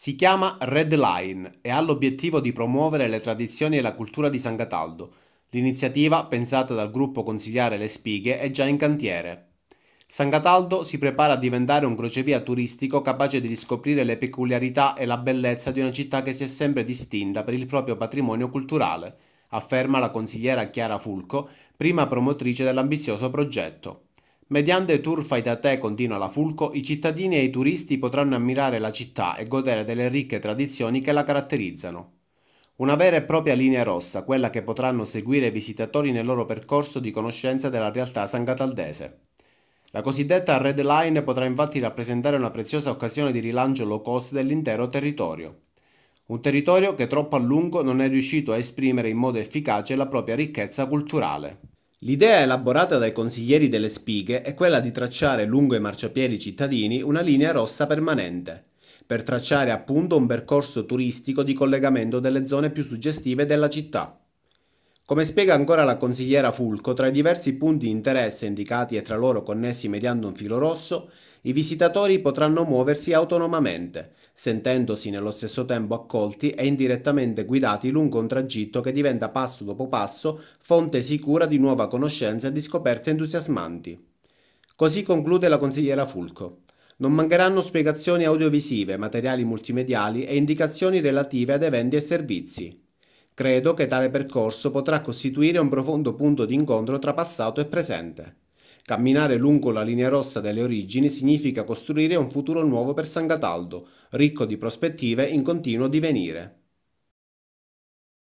Si chiama Red Line e ha l'obiettivo di promuovere le tradizioni e la cultura di San Cataldo. L'iniziativa, pensata dal gruppo Consigliare Le Spighe, è già in cantiere. San Cataldo si prepara a diventare un crocevia turistico capace di riscoprire le peculiarità e la bellezza di una città che si è sempre distinta per il proprio patrimonio culturale, afferma la consigliera Chiara Fulco, prima promotrice dell'ambizioso progetto. Mediante tour fai da te, continua la Fulco, i cittadini e i turisti potranno ammirare la città e godere delle ricche tradizioni che la caratterizzano. Una vera e propria linea rossa, quella che potranno seguire i visitatori nel loro percorso di conoscenza della realtà sangataldese. La cosiddetta Red Line potrà infatti rappresentare una preziosa occasione di rilancio low cost dell'intero territorio. Un territorio che troppo a lungo non è riuscito a esprimere in modo efficace la propria ricchezza culturale. L'idea elaborata dai consiglieri delle spighe è quella di tracciare lungo i marciapiedi cittadini una linea rossa permanente, per tracciare appunto un percorso turistico di collegamento delle zone più suggestive della città. Come spiega ancora la consigliera Fulco, tra i diversi punti di interesse indicati e tra loro connessi mediante un filo rosso, i visitatori potranno muoversi autonomamente, sentendosi nello stesso tempo accolti e indirettamente guidati lungo un tragitto che diventa passo dopo passo fonte sicura di nuova conoscenza e di scoperte entusiasmanti. Così conclude la consigliera Fulco. Non mancheranno spiegazioni audiovisive, materiali multimediali e indicazioni relative ad eventi e servizi. Credo che tale percorso potrà costituire un profondo punto di incontro tra passato e presente. Camminare lungo la linea rossa delle origini significa costruire un futuro nuovo per San Cataldo, ricco di prospettive in continuo divenire.